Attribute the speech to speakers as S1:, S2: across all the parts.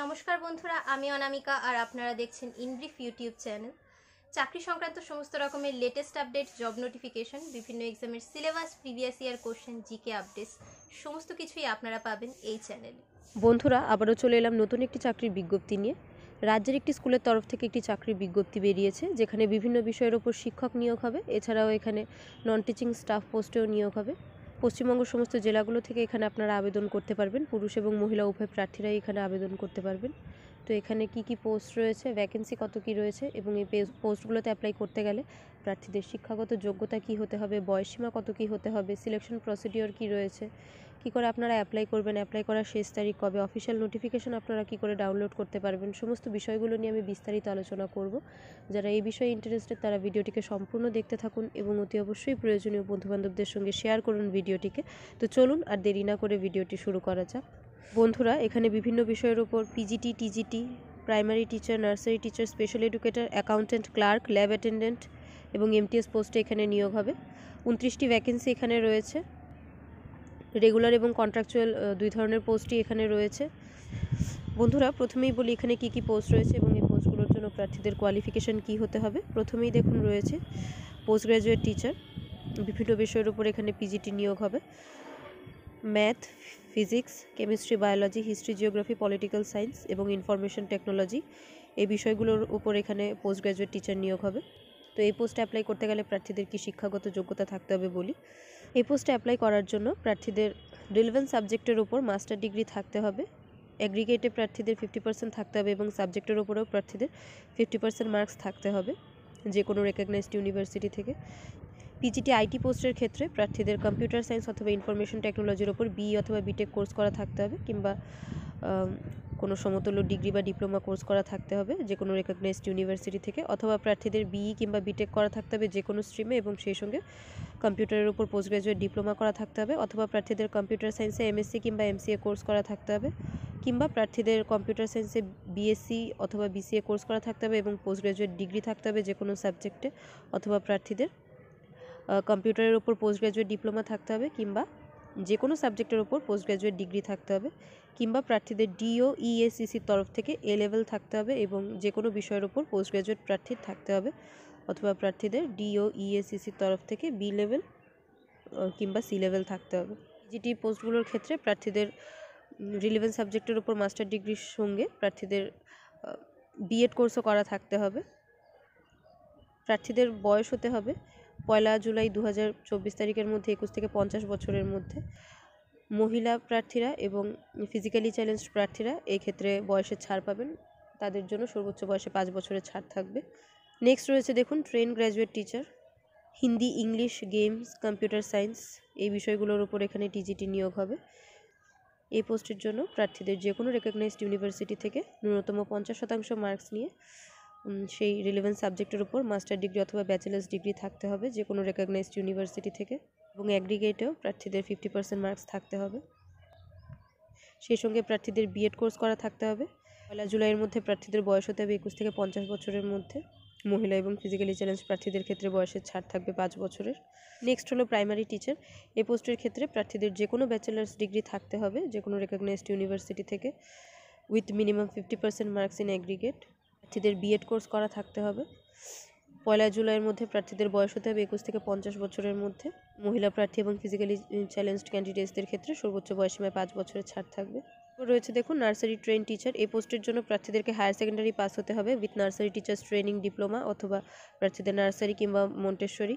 S1: নমস্কার বন্ধুরা আমি অনামিকা আর আপনারা দেখছেন ইনব্রিফ ইউটিউব চ্যানেল চাকরি সংক্রান্ত সমস্ত রকমের লেটেস্ট আপডেট জব নোটিফিকেশন বিভিন্ন এক্সামের syllabus previous year question GK updates সমস্ত কিছুই আপনারা পাবেন এই চ্যানেলে বন্ধুরা আবারও চলে এলাম নতুন একটি চাকরির বিজ্ঞপ্তি নিয়ে রাজ্যের একটি স্কুলের তরফ থেকে একটি চাকরির বিজ্ঞপ্তি বেরিয়েছে যেখানে বিভিন্ন বিষয়ের ওপর শিক্ষক নিয়োগ হবে এছাড়াও এখানে নন টিচিং স্টাফ পোস্টেও নিয়োগ হবে পশ্চিমবঙ্গ সমস্ত জেলাগুলো থেকে এখানে আপনারা আবেদন করতে পারবেন পুরুষ এবং মহিলা উভয় প্রার্থীরাই এখানে আবেদন করতে পারবেন তো এখানে কি কি পোস্ট রয়েছে ভ্যাকেন্সি কত কি রয়েছে এবং এই পোস্টগুলোতে অ্যাপ্লাই করতে গেলে প্রার্থীদের শিক্ষাগত যোগ্যতা কি হতে হবে বয়সসীমা কত কি হতে হবে সিলেকশন প্রসিডিওর কি রয়েছে কি করে আপনারা অ্যাপ্লাই করবেন অ্যাপ্লাই করার শেষ তারিখ কবে অফিসিয়াল নোটিফিকেশন আপনারা কি করে ডাউনলোড করতে পারবেন সমস্ত বিষয়গুলো নিয়ে আমি বিস্তারিত আলোচনা করব যারা এই বিষয়ে ইন্টারেস্টেড তারা ভিডিওটিকে সম্পূর্ণ দেখতে থাকুন এবং অতি অবশ্যই প্রয়োজনীয় বন্ধুবান্ধবদের সঙ্গে শেয়ার করুন ভিডিওটিকে তো চলুন আর দেরি না করে ভিডিওটি শুরু করা যাক বন্ধুরা এখানে বিভিন্ন বিষয়ের ওপর PGT TGT primary teacher nursery teacher special educator accountant clerk lab attendant এবং এমটিএস পোস্টে এখানে নিয়োগ হবে উনত্রিশটি ভ্যাকেন্সি এখানে রয়েছে রেগুলার এবং কন্ট্রাকচুয়াল দুই ধরনের পোস্টই এখানে রয়েছে বন্ধুরা প্রথমেই বলি এখানে কি কি পোস্ট রয়েছে এবং এই পোস্টগুলোর জন্য প্রার্থীদের কোয়ালিফিকেশান কি হতে হবে প্রথমেই দেখুন রয়েছে পোস্ট গ্র্যাজুয়েট টিচার বিভিন্ন বিষয়ের উপর এখানে পিজিটি নিয়োগ হবে math physics chemistry biology history geography political science এবং ইনফরমেশন টেকনোলজি এই বিষয়গুলোর উপর এখানে পোস্ট গ্র্যাজুয়েট টিচার নিয়োগ হবে তো এই পোস্টে অ্যাপ্লাই করতে গেলে প্রার্থীদের কি শিক্ষাগত যোগ্যতা থাকতে হবে বলি এই পোস্টে অ্যাপ্লাই করার জন্য প্রার্থীদের রিলেভেন্ট সাবজেক্টের ওপর মাস্টার ডিগ্রি থাকতে হবে অ্যাগ্রিগেটে প্রার্থীদের ফিফটি পার্সেন্ট থাকতে হবে এবং সাবজেক্টের ওপরেও প্রার্থীদের ফিফটি পার্সেন্ট মার্কস থাকতে হবে যে কোনো রেকগনাইজড ইউনিভার্সিটি থেকে পিজিটি আইটি পোস্টের ক্ষেত্রে প্রার্থীদের কম্পিউটার সায়েন্স অথবা ইনফরমেশন টেকনোলজির ওপর বি অথবা বিটেক কোর্স করা থাকতে হবে কিংবা কোনো সমতুল্য ডিগ্রি বা ডিপ্লোমা কোর্স করা থাকতে হবে যে কোনো রেকগনাইজড ইউনিভার্সিটি থেকে অথবা প্রার্থীদের বিই e কিংবা বিটেক করা থাকতে হবে যে কোনো স্ট্রিমে এবং সেই সঙ্গে কম্পিউটারের উপর পোস্ট গ্রাজুয়েট ডিপ্লোমা করা থাকতে হবে অথবা প্রার্থীদের কম্পিউটার সায়েন্সে এমএসসি কিংবা এমসিএ কোর্স করা থাকতে হবে কিংবা প্রার্থীদের কম্পিউটার সায়েন্সে বিএসসি অথবা বিসিএ কোর্স করা থাকতে হবে এবং পোস্ট গ্রাজুয়েট ডিগ্রি থাকতে হবে যে কোনো সাবজেক্টে অথবা প্রার্থীদের কম্পিউটারের উপর পোস্ট গ্রাজুয়েট ডিপ্লোমা থাকতে হবে কিংবা যে কোনো সাবজেক্টের উপর পোস্ট গ্রাজুয়েট ডিগ্রি থাকতে হবে কিংবা প্রার্থীদের ডিও ইএসিসির e, e, তরফ থেকে এ লেভেল থাকতে হবে এবং যে কোনো বিষয়ের উপর পোস্ট গ্রাজুয়েট প্রার্থী থাকতে হবে অথবা প্রার্থীদের ডিও ইএসিসির তরফ থেকে বি লেভেল কিংবা সি লেভেল থাকতে হবে জিটি পোস্টগুলোর ক্ষেত্রে প্রার্থীদের রিলেভেন্ট সাবজেক্টের উপর মাস্টার ডিগ্রির সঙ্গে প্রার্থীদের বিএড কোর্সও করা থাকতে হবে প্রার্থীদের বয়স হতে হবে পয়লা জুলাই দু হাজার তারিখের মধ্যে একুশ থেকে পঞ্চাশ বছরের মধ্যে মহিলা প্রার্থীরা এবং ফিজিক্যালি চ্যালেঞ্জ প্রার্থীরা এই ক্ষেত্রে বয়সের ছাড় পাবেন তাদের জন্য সর্বোচ্চ বয়সে পাঁচ বছরের ছাড় থাকবে নেক্সট রয়েছে দেখুন trained graduate teacher Hindi English games computer science এই বিষয়গুলোর উপর এখানে টিজিটি নিয়োগ হবে এই পোস্টের জন্য প্রার্থীদের যে কোনো রেকগনাইজড ইউনিভার্সিটি থেকে ন্যূনতম পঞ্চাশ শতাংশ মার্কস নিয়ে সেই রিলেভেন্ট সাবজেক্টের উপর মাস্টার ডিগ্রি অথবা ব্যাচেলার্স ডিগ্রি থাকতে হবে যে কোনো রেকগনাইজড ইউনিভার্সিটি থেকে এবং অ্যাগ্রিগেটেও প্রার্থীদের ফিফটি পার্সেন্ট মার্কস থাকতে হবে সেই সঙ্গে প্রার্থীদের বিএড কোর্স করা থাকতে হবে পয়লা জুলাইয়ের মধ্যে প্রার্থীদের বয়স হতে হবে একুশ থেকে পঞ্চাশ বছরের মধ্যে মহিলা এবং ফিজিক্যালি চ্যালেঞ্জ প্রার্থীদের ক্ষেত্রে বয়সের ছাড় থাকবে পাঁচ বছরের নেক্সট হলো প্রাইমারি টিচার এই পোস্টের ক্ষেত্রে প্রার্থীদের যে কোনো ব্যাচেলার্স ডিগ্রি থাকতে হবে যে কোনো রেকগনাইজড ইউনিভার্সিটি থেকে with minimum fifty percent marks in aggregate প্রার্থীদের বিএড কোর্স করা থাকতে হবে পয়লা জুলাইয়ের মধ্যে প্রার্থীদের বয়স হতে হবে একুশ থেকে পঞ্চাশ বছরের মধ্যে মহিলা প্রার্থী এবং ফিজিক্যালি চ্যালেঞ্জড ক্যান্ডিডেটসদের ক্ষেত্রে সর্বোচ্চ বয়সীমায় পাঁচ বছরের ছাড় থাকবে রয়েছে দেখুন নার্সারি ট্রেন টিচার এই পোস্টের জন্য প্রার্থীদেরকে হায়ার সেকেন্ডারি পাস হতে হবে with nursery teachers training diploma অথবা প্রার্থীদের নার্সারি কিংবা মন্টেশ্বরী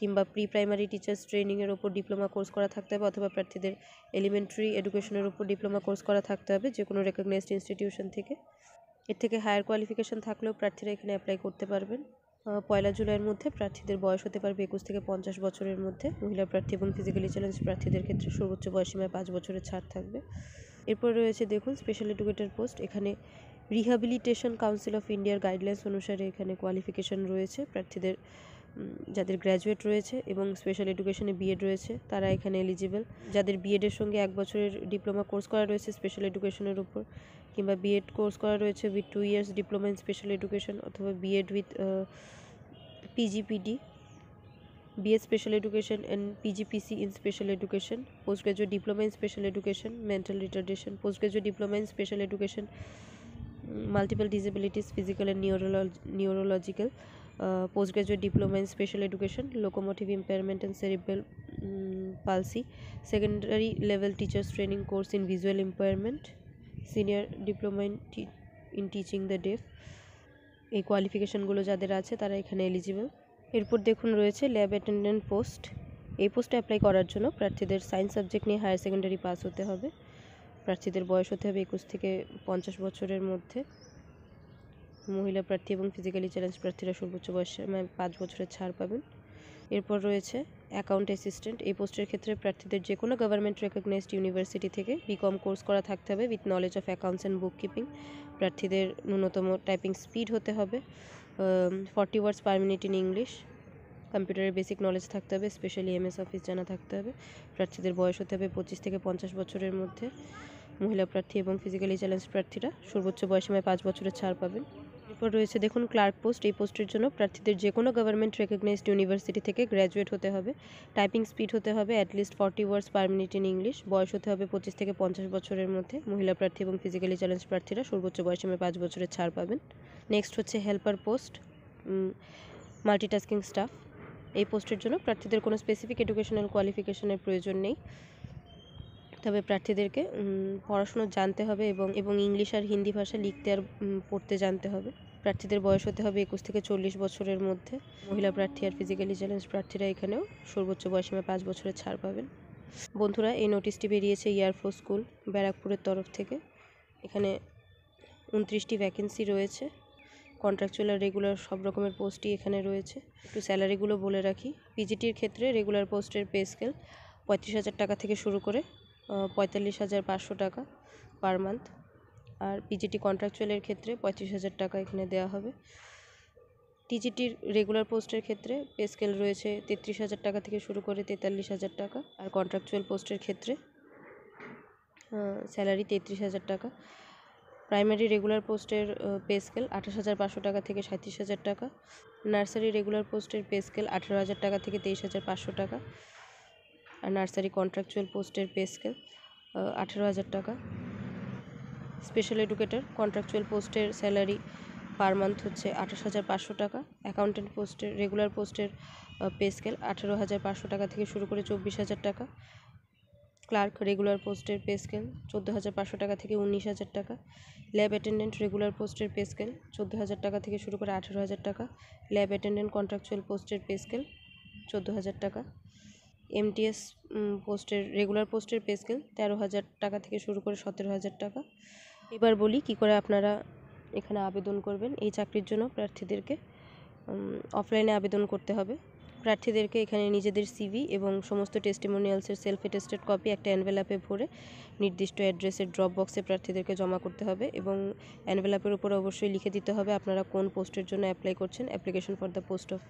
S1: কিংবা প্রি প্রাইমারি টিচার্স ট্রেনিংয়ের ওপর ডিপ্লোমা কোর্স করা থাকতে হবে অথবা প্রার্থীদের এলিমেন্টারি এডুকেশনের ওপর ডিপ্লোমা কোর্স করা থাকতে হবে যে কোনো রেকগনাইজড ইনস্টিটিউশন থেকে এর থেকে হায়ার কোয়ালিফিকেশন থাকলেও প্রার্থীরা এখানে অ্যাপ্লাই করতে পারবেন পয়লা জুলাইয়ের মধ্যে প্রার্থীদের বয়স হতে পারবে একুশ থেকে পঞ্চাশ বছরের মধ্যে মহিলা প্রার্থী এবং ফিজিক্যালি চ্যালেঞ্জ প্রার্থীদের ক্ষেত্রে সর্বোচ্চ বয়সীমায় পাঁচ বছরের ছাড় থাকবে এরপর রয়েছে দেখুন স্পেশাল এডুকেটর পোস্ট এখানে রিহ্যাবিলিটেশন কাউন্সিল অফ ইন্ডিয়ার গাইডলাইন্স অনুসারে এখানে কোয়ালিফিকেশন রয়েছে প্রার্থীদের যাদের গ্র্যাজুয়েট রয়েছে এবং স্পেশাল এডুকেশনে বিএড রয়েছে তারা এখানে এলিজিবল যাদের বিএডের সঙ্গে এক বছরের ডিপ্লোমা কোর্স করা রয়েছে স্পেশাল এডুকেশনের উপর কিংবা বিএড কোর্স করা রয়েছে with two years diploma in special education অথবা BEd with PGPD BA special education and PGPC in special education post graduate diploma in special education mental retardation post graduate diploma in special education multiple disabilities physical and neurology neurological post graduate diploma in special education locomotive impairment and cerebral palsy secondary level teachers training course in visual impairment senior diploma in in teaching the deaf এই কোয়ালিফিকেশানগুলো যাদের আছে তারা এখানে eligible এরপর দেখুন রয়েছে lab attendant post এই পোস্টে অ্যাপ্লাই করার জন্য প্রার্থীদের সায়েন্স সাবজেক্ট নিয়ে হায়ার সেকেন্ডারি পাস হতে হবে প্রার্থীদের বয়স হতে হবে একুশ থেকে পঞ্চাশ বছরের মধ্যে মহিলা প্রার্থী এবং ফিজিক্যালি চ্যালেঞ্জ প্রার্থীরা সর্বোচ্চ বয়সে মানে পাঁচ বছরের ছাড় পাবেন এরপর রয়েছে অ্যাকাউন্ট অ্যাসিস্ট্যান্ট এই পোস্টের ক্ষেত্রে প্রার্থীদের যে কোনো গভর্নমেন্ট রেকগনাইজড ইউনিভার্সিটি থেকে বিকম কোর্স করা থাকতে হবে with knowledge of accounts and bookkeeping প্রার্থীদের ন্যূনতম টাইপিং স্পিড হতে হবে forty words per minute in English কম্পিউটারের বেসিক নলেজ থাকতে হবে স্পেশালি এম এস অফিস জানা থাকতে হবে প্রার্থীদের বয়স হতে হবে পঁচিশ থেকে পঞ্চাশ বছরের মধ্যে মহিলা প্রার্থী এবং ফিজিক্যালি চ্যালেঞ্জ প্রার্থীরা সর্বোচ্চ বয়সীমায় পাঁচ বছরের ছাড় পাবেন তারপর রয়েছে দেখুন ক্লার্ক পোস্ট এই পোস্টের জন্য প্রার্থীদের যে কোনো গভর্নমেন্ট রেকগনাইজড ইউনিভার্সিটি থেকে গ্র্যাজুয়েট হতে হবে টাইপিং স্পিড হতে হবে at least forty words per minute in English বয়স হতে হবে পঁচিশ থেকে পঞ্চাশ বছরের মধ্যে মহিলা প্রার্থী এবং ফিজিক্যালি চ্যালেঞ্জ প্রার্থীরা সর্বোচ্চ বয়সীমে পাঁচ বছরের ছাড় পাবেন নেক্সট হচ্ছে হেল্পার পোস্ট মাল্টিটাস্কিং স্টাফ এই পোস্টের জন্য প্রার্থীদের কোনো স্পেসিফিক এডুকেশনাল কোয়ালিফিকেশনের প্রয়োজন নেই তবে প্রার্থীদেরকে পড়াশুনো জানতে হবে এবং এবং ইংলিশ আর হিন্দি ভাষা লিখতে আর পড়তে জানতে হবে প্রার্থীদের বয়স হতে হবে একুশ থেকে চল্লিশ বছরের মধ্যে মহিলা প্রার্থী আর ফিজিক্যালি চ্যালেঞ্জ প্রার্থীরা এখানেও সর্বোচ্চ বয়সীমায় পাঁচ বছরের ছাড় পাবেন বন্ধুরা এই নোটিশটি বেরিয়েছে এয়ারফোর্স স্কুল ব্যারাকপুরের তরফ থেকে এখানে উনত্রিশটি ভ্যাকেন্সি রয়েছে কন্ট্রাকচুয়াল আর রেগুলার সব রকমের পোস্টই এখানে রয়েছে একটু স্যালারিগুলো বলে রাখি পিজিটির ক্ষেত্রে রেগুলার পোস্টের পে স্কেল পঁয়ত্রিশ হাজার টাকা থেকে শুরু করে পঁয়তাল্লিশ হাজার পাঁচশো টাকা পার মান্থ আর পিজিটি কন্ট্রাকচুয়ালের ক্ষেত্রে পঁয়ত্রিশ হাজার টাকা এখানে দেওয়া হবে টিজিটির রেগুলার পোস্টের ক্ষেত্রে পে স্কেল রয়েছে তেত্রিশ হাজার টাকা থেকে শুরু করে তেতাল্লিশ হাজার টাকা আর কন্ট্রাকচুয়াল পোস্টের ক্ষেত্রে স্যালারি তেত্রিশ হাজার টাকা প্রাইমারি রেগুলার পোস্টের পে স্কেল আঠাশ হাজার পাঁচশো টাকা থেকে সাঁত্রিশ হাজার টাকা নার্সারি রেগুলার পোস্টের পে স্কেল আঠেরো হাজার টাকা থেকে তেইশ হাজার পাঁচশো টাকা আর নার্সারি কন্ট্রাকচুয়াল পোস্টের পে স্কেল আঠেরো হাজার টাকা স্পেশাল এডুকেটর কন্ট্রাকচুয়াল পোস্টের স্যালারি পার মান্থ হচ্ছে আঠাশ হাজার পাঁচশো টাকা অ্যাকাউন্টেন্ট পোস্টের রেগুলার পোস্টের পে স্কেল আঠেরো হাজার পাঁচশো টাকা থেকে শুরু করে চব্বিশ হাজার টাকা ক্লার্ক রেগুলার পোস্টের পে স্কেল চোদ্দো হাজার পাঁচশো টাকা থেকে উনিশ হাজার টাকা ল্যাব অ্যাটেন্ডেন্ট রেগুলার পোস্টের পে স্কেল চোদ্দো হাজার টাকা থেকে শুরু করে আঠেরো হাজার টাকা ল্যাব অ্যাটেন্ডেন্ট কন্ট্রাকচুয়াল পোস্টের পে স্কেল চোদ্দো হাজার টাকা এমটিএস পোস্টের রেগুলার পোস্টের পে স্কেল তেরো হাজার টাকা থেকে শুরু করে সতেরো হাজার টাকা এবার বলি কি করে আপনারা এখানে আবেদন করবেন এই চাকরির জন্য প্রার্থীদেরকে অফলাইনে আবেদন করতে হবে প্রার্থীদেরকে এখানে নিজেদের সিভি এবং সমস্ত টেস্টিমোনিয়ালসের সেলফ এটেস্টেড কপি একটা অ্যানভেলাপে ভরে নির্দিষ্ট অ্যাড্রেসের ড্রপ বক্সে প্রার্থীদেরকে জমা করতে হবে এবং অ্যানভেলাপের উপর অবশ্যই লিখে দিতে হবে আপনারা কোন পোস্টের জন্য অ্যাপ্লাই করছেন application for the post of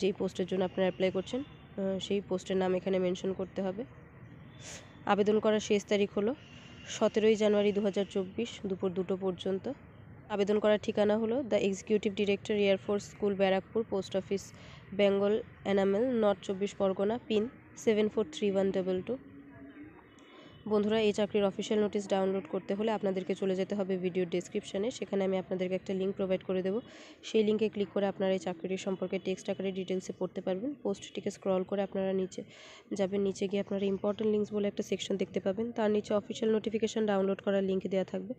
S1: যেই পোস্টের জন্য আপনারা অ্যাপ্লাই করছেন সেই পোস্টের নাম এখানে মেনশন করতে হবে আবেদন করার শেষ তারিখ হলো সতেরোই জানুয়ারি দু দুপুর দুটো পর্যন্ত আবেদন করার ঠিকানা হলো the executive director air force school Barrackpore post office Bengal enamel north চব্বিশ Pargana pin seven four three one double two বন্ধুরা এই চাকরির অফিসিয়াল নোটিশ ডাউনলোড করতে হলে আপনাদেরকে চলে যেতে হবে ভিডিও ডিসক্রিপশানে সেখানে আমি আপনাদেরকে একটা লিঙ্ক প্রোভাইড করে দেবো সেই লিঙ্কে ক্লিক করে আপনারা এই চাকরিটির সম্পর্কে টেক্সট আকারে ডিটেলসে পড়তে পারবেন পোস্টটিকে স্ক্রল করে আপনারা নিচে যাবেন নিচে গিয়ে আপনারা ইম্পর্টেন্ট লিঙ্কস বলে একটা সেকশন দেখতে পাবেন তার নিচে অফিসিয়াল নোটিফিকেশান ডাউনলোড করার লিঙ্ক দেওয়া থাকবে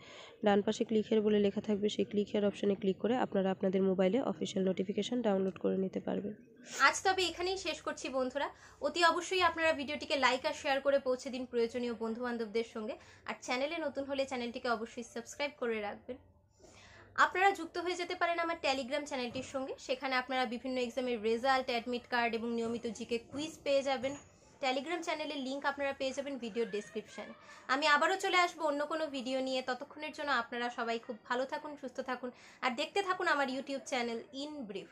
S1: ডান পাশে ক্লিক হেয়ার বলে লেখা থাকবে সেই ক্লিক হেয়ার অপশানে ক্লিক করে আপনারা আপনাদের মোবাইলে অফিসিয়াল নোটিফিকেশান ডাউনলোড করে নিতে পারবেন আজ তবে এখানেই শেষ করছি বন্ধুরা অতি অবশ্যই আপনারা ভিডিওটিকে লাইক আর শেয়ার করে পৌঁছে দিন প্রয়োজনীয় বন্ধু বন্ধুবান্ধবদের সঙ্গে আর চ্যানেলে নতুন হলে চ্যানেলটিকে অবশ্যই সাবস্ক্রাইব করে রাখবেন আপনারা যুক্ত হয়ে যেতে পারেন আমার টেলিগ্রাম চ্যানেলটির সঙ্গে সেখানে আপনারা বিভিন্ন এক্সামের রেজাল্ট অ্যাডমিট কার্ড এবং নিয়মিত জিকে কুইজ পেয়ে যাবেন টেলিগ্রাম চ্যানেলের লিঙ্ক আপনারা পেয়ে যাবেন ভিডিও ডিসক্রিপশানে আমি আবারও চলে আসবো অন্য কোনো ভিডিও নিয়ে ততক্ষণের জন্য আপনারা সবাই খুব ভালো থাকুন সুস্থ থাকুন আর দেখতে থাকুন আমার ইউটিউব চ্যানেল ইন ব্রিফ